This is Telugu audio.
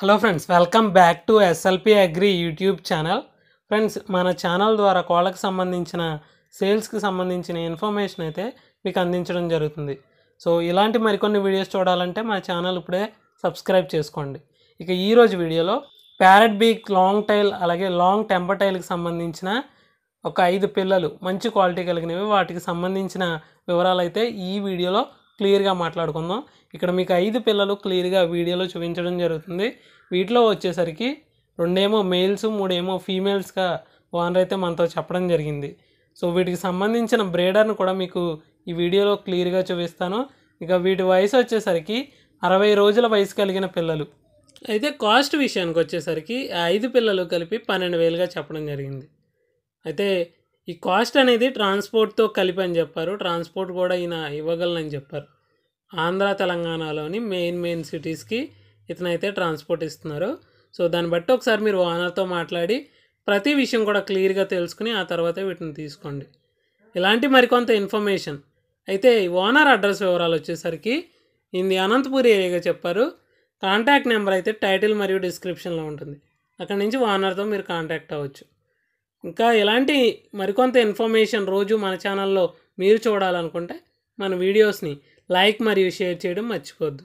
hello friends welcome back to SLP agri YouTube channel friends మన ఛానల్ ద్వారా కోళ్ళకు సంబంధించిన సేల్స్కి సంబంధించిన ఇన్ఫర్మేషన్ అయితే మీకు అందించడం జరుగుతుంది సో ఇలాంటి మరికొన్ని వీడియోస్ చూడాలంటే మా ఛానల్ ఇప్పుడే సబ్స్క్రైబ్ చేసుకోండి ఇక ఈరోజు వీడియోలో ప్యారెట్ బీక్ లాంగ్ టైల్ అలాగే లాంగ్ టెంపర్ టైల్కి సంబంధించిన ఒక ఐదు పిల్లలు మంచి క్వాలిటీ కలిగినవి వాటికి సంబంధించిన వివరాలు అయితే ఈ వీడియోలో క్లియర్గా మాట్లాడుకుందాం ఇక్కడ మీకు ఐదు పిల్లలు క్లియర్గా వీడియోలో చూపించడం జరుగుతుంది వీటిలో వచ్చేసరికి రెండేమో మేల్స్ మూడేమో ఫీమేల్స్గా ఓనర్ అయితే మనతో చెప్పడం జరిగింది సో వీటికి సంబంధించిన బ్రేడర్ను కూడా మీకు ఈ వీడియోలో క్లియర్గా చూపిస్తాను ఇక వీటి వయసు వచ్చేసరికి అరవై రోజుల వయసు కలిగిన పిల్లలు అయితే కాస్ట్ విషయానికి వచ్చేసరికి ఐదు పిల్లలు కలిపి పన్నెండు వేలుగా చెప్పడం జరిగింది అయితే ఈ కాస్ట్ అనేది ట్రాన్స్పోర్ట్తో కలిపి అని చెప్పారు ట్రాన్స్పోర్ట్ కూడా ఈయన ఇవ్వగలనని చెప్పారు ఆంధ్ర తెలంగాణలోని మెయిన్ మెయిన్ సిటీస్కి ఇతనైతే ట్రాన్స్పోర్ట్ ఇస్తున్నారు సో దాన్ని బట్టి ఒకసారి మీరు ఓనర్తో మాట్లాడి ప్రతి విషయం కూడా క్లియర్గా తెలుసుకుని ఆ తర్వాత వీటిని తీసుకోండి ఇలాంటి మరికొంత ఇన్ఫర్మేషన్ అయితే ఓనర్ అడ్రస్ వివరాలు వచ్చేసరికి ఇది అనంతపూర్ ఏరియాగా చెప్పారు కాంటాక్ట్ నెంబర్ అయితే టైటిల్ మరియు డిస్క్రిప్షన్లో ఉంటుంది అక్కడి నుంచి ఓనర్తో మీరు కాంటాక్ట్ అవ్వచ్చు ఇంకా ఇలాంటి మరికొంత ఇన్ఫర్మేషన్ రోజు మన ఛానల్లో మీరు చూడాలనుకుంటే మన వీడియోస్ని లైక్ మరియు షేర్ చేయడం మర్చిపోద్దు